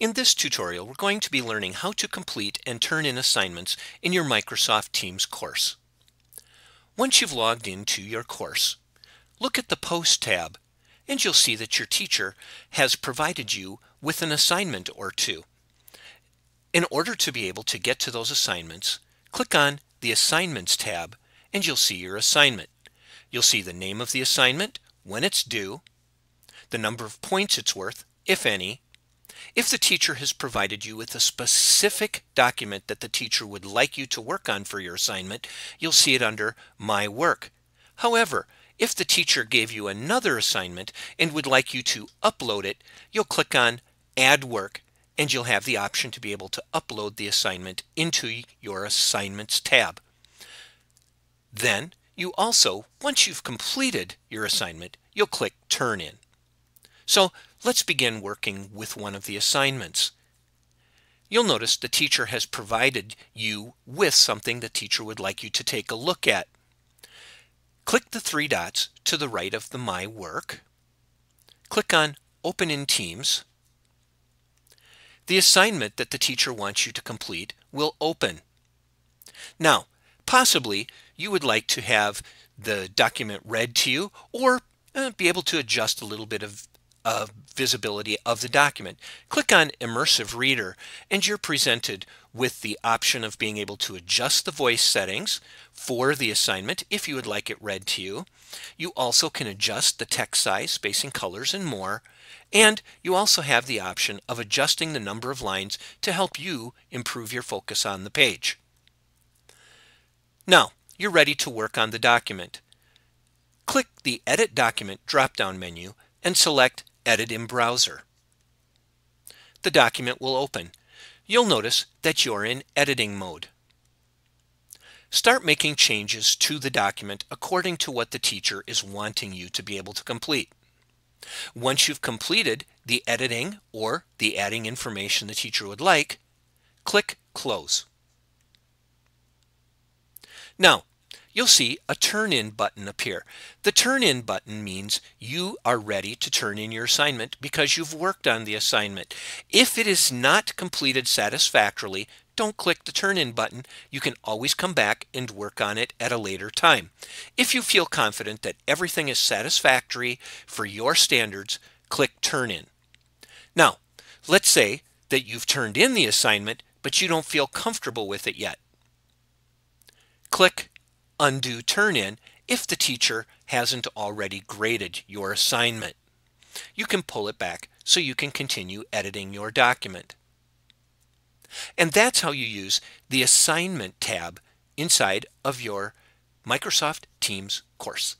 In this tutorial, we're going to be learning how to complete and turn in assignments in your Microsoft Teams course. Once you've logged into your course, look at the Post tab and you'll see that your teacher has provided you with an assignment or two. In order to be able to get to those assignments, click on the Assignments tab and you'll see your assignment. You'll see the name of the assignment, when it's due, the number of points it's worth, if any, if the teacher has provided you with a specific document that the teacher would like you to work on for your assignment, you'll see it under My Work. However, if the teacher gave you another assignment and would like you to upload it, you'll click on Add Work and you'll have the option to be able to upload the assignment into your Assignments tab. Then you also, once you've completed your assignment, you'll click Turn In. So let's begin working with one of the assignments. You'll notice the teacher has provided you with something the teacher would like you to take a look at. Click the three dots to the right of the My Work. Click on Open in Teams. The assignment that the teacher wants you to complete will open. Now, possibly you would like to have the document read to you or uh, be able to adjust a little bit of uh, visibility of the document. Click on Immersive Reader and you're presented with the option of being able to adjust the voice settings for the assignment if you would like it read to you. You also can adjust the text size, spacing, colors, and more. And you also have the option of adjusting the number of lines to help you improve your focus on the page. Now, you're ready to work on the document. Click the Edit Document drop-down menu and select Edit in Browser. The document will open. You'll notice that you're in editing mode. Start making changes to the document according to what the teacher is wanting you to be able to complete. Once you've completed the editing or the adding information the teacher would like, click Close. Now, you'll see a turn in button appear. The turn in button means you are ready to turn in your assignment because you've worked on the assignment. If it is not completed satisfactorily, don't click the turn in button. You can always come back and work on it at a later time. If you feel confident that everything is satisfactory for your standards, click turn in. Now, let's say that you've turned in the assignment, but you don't feel comfortable with it yet. Click undo turn in if the teacher hasn't already graded your assignment. You can pull it back so you can continue editing your document. And that's how you use the assignment tab inside of your Microsoft Teams course.